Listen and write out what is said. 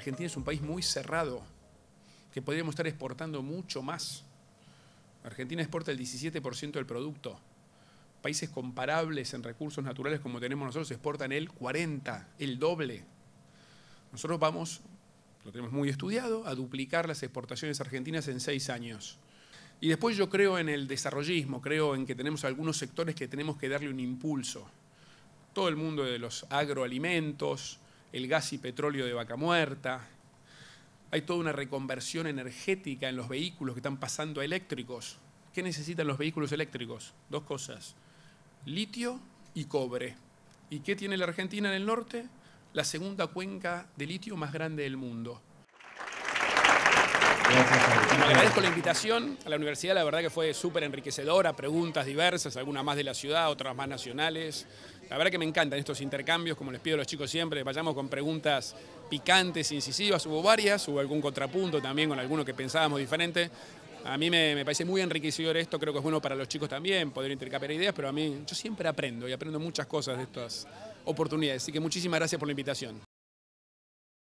Argentina es un país muy cerrado, que podríamos estar exportando mucho más. Argentina exporta el 17% del producto. Países comparables en recursos naturales como tenemos nosotros exportan el 40, el doble. Nosotros vamos, lo tenemos muy estudiado, a duplicar las exportaciones argentinas en seis años. Y después yo creo en el desarrollismo, creo en que tenemos algunos sectores que tenemos que darle un impulso. Todo el mundo de los agroalimentos, el gas y petróleo de vaca muerta. Hay toda una reconversión energética en los vehículos que están pasando a eléctricos. ¿Qué necesitan los vehículos eléctricos? Dos cosas, litio y cobre. ¿Y qué tiene la Argentina en el norte? La segunda cuenca de litio más grande del mundo agradezco la invitación a la universidad, la verdad que fue súper enriquecedora, preguntas diversas, algunas más de la ciudad, otras más nacionales. La verdad que me encantan estos intercambios, como les pido a los chicos siempre, vayamos con preguntas picantes, incisivas, hubo varias, hubo algún contrapunto también con alguno que pensábamos diferente. A mí me, me parece muy enriquecedor esto, creo que es bueno para los chicos también poder intercambiar ideas, pero a mí yo siempre aprendo y aprendo muchas cosas de estas oportunidades. Así que muchísimas gracias por la invitación.